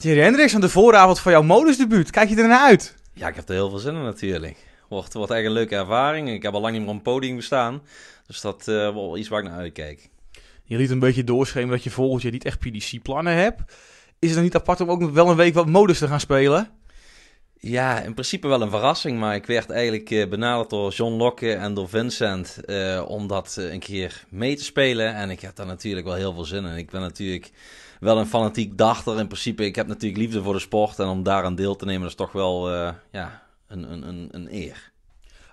Thierry Hendricks aan de vooravond van jouw modusdebuut. Kijk je er naar uit? Ja, ik heb er heel veel zin in natuurlijk. Wordt, wordt echt een leuke ervaring. Ik heb al lang niet meer op een podium bestaan. Dus dat is eh, wel iets waar ik naar uitkijk. Je liet een beetje doorschemeren dat je volgend jaar niet echt PDC-plannen hebt. Is het dan niet apart om ook wel een week wat modus te gaan spelen? Ja, in principe wel een verrassing, maar ik werd eigenlijk eh, benaderd door John Locke en door Vincent eh, om dat eh, een keer mee te spelen. En ik heb daar natuurlijk wel heel veel zin in. Ik ben natuurlijk wel een fanatiek dachter. In principe, ik heb natuurlijk liefde voor de sport en om daaraan deel te nemen is toch wel ja, een, een, een, een eer.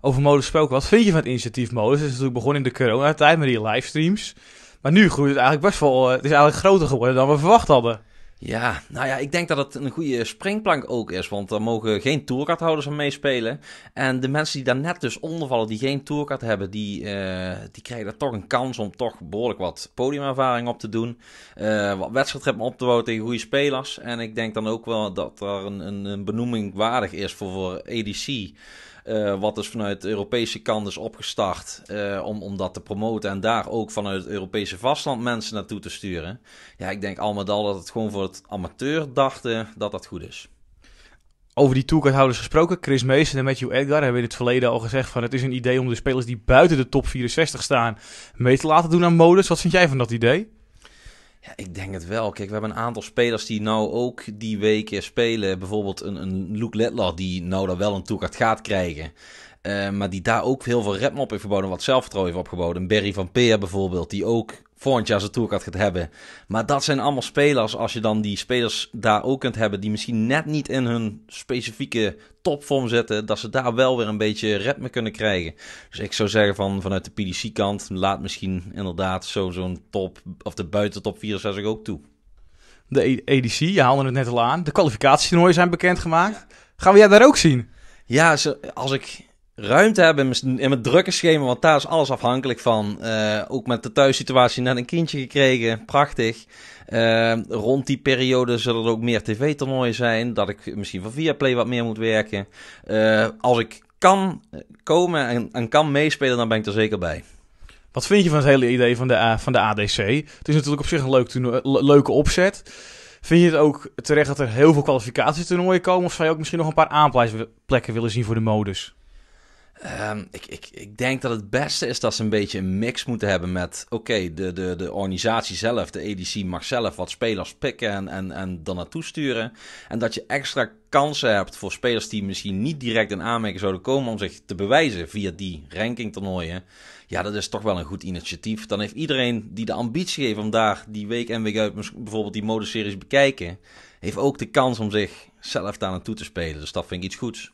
Over modus gesproken, wat vind je van het initiatief modus? Het is natuurlijk begonnen in de coronatijd met die livestreams. Maar nu groeit het eigenlijk best wel, het is eigenlijk groter geworden dan we verwacht hadden. Ja, nou ja, ik denk dat het een goede springplank ook is. Want daar mogen geen tourcardhouders aan meespelen. En de mensen die daar net dus onder vallen, die geen tourcard hebben, die, eh, die krijgen er toch een kans om toch behoorlijk wat podiumervaring op te doen. Uh, wat wedstrijdritme op te bouwen tegen goede spelers. En ik denk dan ook wel dat er een, een, een benoeming waardig is voor, voor EDC. Eh, wat is dus vanuit de Europese kant is opgestart eh, om, om dat te promoten en daar ook vanuit het Europese vastland mensen naartoe te sturen. Ja, ik denk al met al dat het gewoon voor het amateur dachten dat dat goed is. Over die houders gesproken, Chris Meesen en Matthew Edgar hebben in het verleden al gezegd van het is een idee om de spelers die buiten de top 64 staan mee te laten doen aan modus. Wat vind jij van dat idee? ik denk het wel. Kijk, we hebben een aantal spelers die nou ook die weken spelen. Bijvoorbeeld een, een Luke Letlaw die nou daar wel een toekart gaat krijgen. Eh, maar die daar ook heel veel rem op heeft geboden. Wat zelfvertrouwen heeft opgeboden. Een Barry van Peer bijvoorbeeld. Die ook volgend jaar zijn had gaat hebben. Maar dat zijn allemaal spelers. Als je dan die spelers daar ook kunt hebben, die misschien net niet in hun specifieke topvorm zitten, dat ze daar wel weer een beetje mee kunnen krijgen. Dus ik zou zeggen van vanuit de PDC-kant, laat misschien inderdaad zo'n top, of de buiten top 64 ook toe. De EDC, e je haalde het net al aan. De kwalificatietoernooien zijn bekendgemaakt. Gaan we jij daar ook zien? Ja, als ik ruimte hebben in mijn drukke schema, want daar is alles afhankelijk van. Eh, ook met de thuissituatie net een kindje gekregen, prachtig. Eh, rond die periode zullen er ook meer tv-toernooien zijn, dat ik misschien van play wat meer moet werken. Eh, als ik kan komen en, kan meespelen, dan ben ik er zeker bij. Wat vind je van het hele idee van de, van de ADC? Het is natuurlijk op zich een leuke opzet. Vind je het ook terecht dat er heel veel kwalificatietoernooien komen? Of zou je ook misschien nog een paar aanpleisplekken willen zien voor de modus? Ehm, ik, ik, ik denk dat het beste is dat ze een beetje een mix moeten hebben met... Oké, de, de, de organisatie zelf, de EDC mag zelf wat spelers pikken en, en, en dan naartoe sturen. En dat je extra kansen hebt voor spelers die misschien niet direct in aanmerking zouden komen... om zich te bewijzen via die ranking-toernooien. Ja, dat is toch wel een goed initiatief. Dan heeft iedereen die de ambitie heeft om daar die week en week uit bijvoorbeeld die modeseries bekijken... heeft ook de kans om zich zelf daar naartoe te spelen. Dus dat vind ik iets goeds.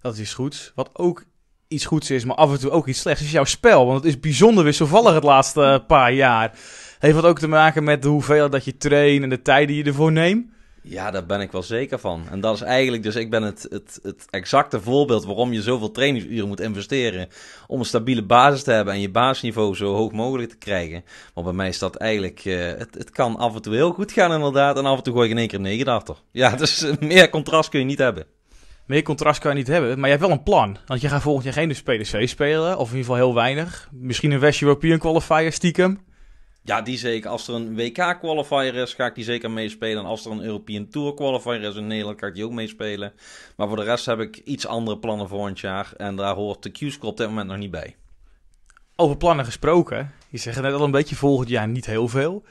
Dat is iets goeds. Wat ook iets goeds is, maar af en toe ook iets slechts, is jouw spel. Want het is bijzonder wisselvallig het laatste paar jaar. Heeft dat ook te maken met de hoeveelheid dat je traint en de tijd die je ervoor neemt? Ja, daar ben ik wel zeker van. En dat is eigenlijk, dus ik ben het, het, het exacte voorbeeld waarom je zoveel trainingsuren moet investeren. Om een stabiele basis te hebben en je basisniveau zo hoog mogelijk te krijgen. Maar bij mij is dat eigenlijk, eh, het, het kan af en toe heel goed gaan inderdaad. En af en toe gooi ik in één keer negen achter. Ja, dus eh, meer contrast kun je niet hebben. Meer contrast kan je niet hebben. Maar je hebt wel een plan. Want je gaat volgend jaar geen PDC spelen. Of in ieder geval heel weinig. Misschien een West European qualifier stiekem. Ja, die zeker. Als er een WK-qualifier is, ga ik die zeker meespelen. En als er een European Tour-qualifier is in Nederland, ga ik die ook meespelen. Maar voor de rest heb ik iets andere plannen voor het jaar. En daar hoort de Q-score op dit moment nog niet bij. Over plannen gesproken. Je zegt net al een beetje volgend jaar niet heel veel.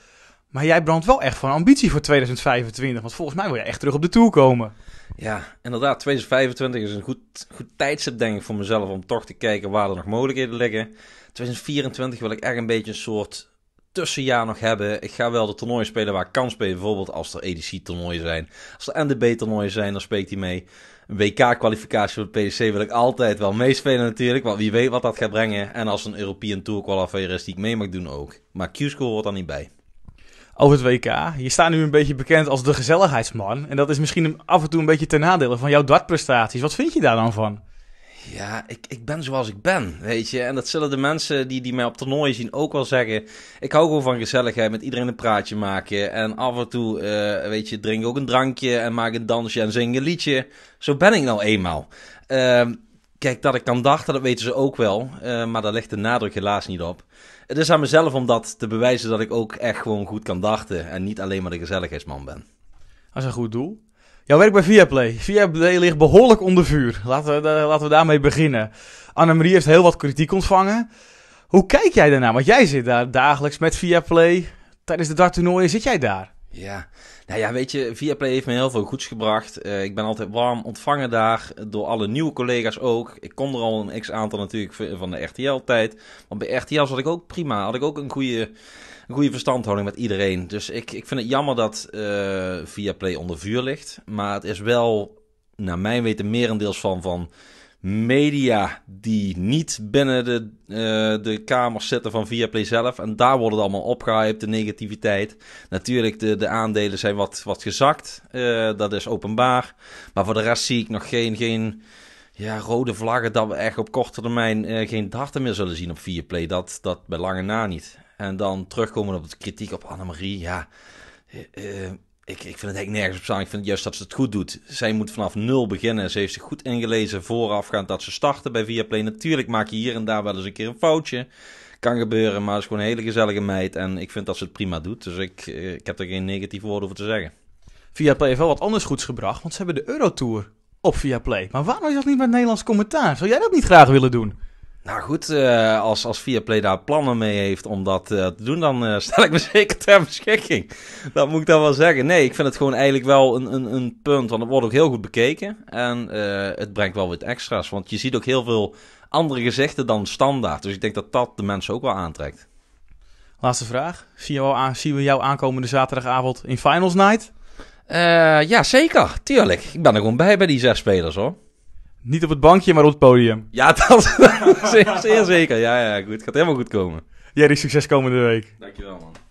Maar jij brandt wel echt van ambitie voor 2025. Want volgens mij wil je echt terug op de Tour komen. Ja, inderdaad. 2025 is een goed, goed tijdstip, denk ik, voor mezelf. Om toch te kijken waar er nog mogelijkheden liggen. 2024 wil ik echt een beetje een soort tussenjaar nog hebben. Ik ga wel de toernooien spelen waar ik kan spelen. Bijvoorbeeld als er EDC-toernooien zijn. Als er NDB-toernooien zijn, dan speelt hij mee. Een WK-kwalificatie voor de PDC wil ik altijd wel meespelen natuurlijk. Want wie weet wat dat gaat brengen. En als een European Tour qualifier is die ik mee mag doen ook. Maar q score wordt dan niet bij over het WK. Je staat nu een beetje bekend als de gezelligheidsman. En dat is misschien af en toe een beetje ten nadele van jouw dartprestaties. Wat vind je daar dan van? Ja, ik, ik ben zoals ik ben, weet je. En dat zullen de mensen die, die mij op toernooien zien ook wel zeggen. Ik hou gewoon van gezelligheid, met iedereen een praatje maken. En af en toe, eh, weet je, drink ook een drankje en maak een dansje en zing een liedje. Zo ben ik nou eenmaal. Ehm, Kijk, dat ik kan dachten, dat weten ze ook wel. Eh, maar daar ligt de nadruk helaas niet op. Het is aan mezelf om dat te bewijzen dat ik ook echt gewoon goed kan dachten. En niet alleen maar de gezelligheidsman ben. Dat is een goed doel. Jouw werk bij Viaplay. Viaplay ligt behoorlijk onder vuur. Laten we, eh, laten we daarmee beginnen. Anne-Marie heeft heel wat kritiek ontvangen. Hoe kijk jij daarnaar? Want jij zit daar dagelijks met Viaplay. Tijdens de darttoernooien zit jij daar. Ja, nou ja, weet je, Viaplay heeft me heel veel goeds gebracht. Eh, ik ben altijd warm ontvangen daar, door alle nieuwe collega's ook. Ik kon er al een x-aantal natuurlijk van de RTL-tijd. Want bij RTL zat ik ook prima, had ik ook een goede, een goede verstandhouding met iedereen. Dus ik, ik vind het jammer dat Via eh, Viaplay onder vuur ligt. Maar het is wel, naar mijn weten, merendeels van... van media die niet binnen de, eh, de kamers zitten van Viaplay zelf. En daar wordt het allemaal opgehyped, de negativiteit. Natuurlijk, de, de aandelen zijn wat, wat gezakt. Eh, dat is openbaar. Maar voor de rest zie ik nog geen, geen ja, rode vlaggen dat we echt op korte termijn eh, geen darten meer zullen zien op Viaplay. Dat, dat bij lange na niet. En dan terugkomen op de kritiek op Annemarie. Ja, ik, ik vind het eigenlijk nergens op staan. Ik vind juist dat ze het goed doet. Zij moet vanaf nul beginnen. Ze heeft zich goed ingelezen voorafgaand dat ze starten bij Viaplay. Natuurlijk maak je hier en daar wel eens een keer een foutje. Kan gebeuren, maar ze is gewoon een hele gezellige meid. En ik vind dat ze het prima doet. Dus ik, eh, ik heb er geen negatief woorden over te zeggen. Viaplay heeft wel wat anders goeds gebracht. Want ze hebben de Eurotour op Viaplay. Maar waarom is dat niet met Nederlands commentaar? Zou jij dat niet graag willen doen? Nou goed, eh, als, als Viaplay daar plannen mee heeft om dat eh, te doen, dan uh, stel ik me zeker ter beschikking. Dat moet ik dan wel zeggen. Nee, ik vind het gewoon eigenlijk wel een, een, een punt, want het wordt ook heel goed bekeken. En het brengt wel wat extra's, want je ziet ook heel veel andere gezichten dan standaard. Dus ik denk dat dat de mensen ook wel aantrekt. Laatste vraag. Zien we jou aankomende zaterdagavond in Finals Night? ja, zeker. Tuurlijk. Ik ben er gewoon bij bij die zes spelers hoor. Niet op het bankje, maar op het podium. Ja, dat zeer, zeer zeker. Ja, ja, goed. Gaat helemaal goed komen. Jij, succes komende week. Dankjewel, man.